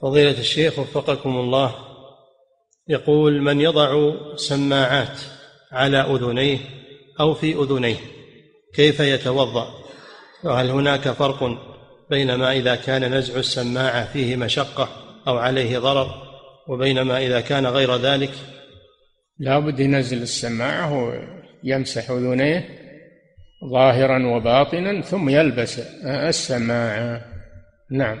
فضيلة الشيخ وفقكم الله يقول من يضع سماعات على أذنيه أو في أذنيه كيف يتوضأ وهل هناك فرق بينما إذا كان نزع السماعة فيه مشقة أو عليه ضرر وبينما إذا كان غير ذلك لا بد ينزل السماعة ويمسح أذنيه ظاهرا وباطنا ثم يلبس السماعة نعم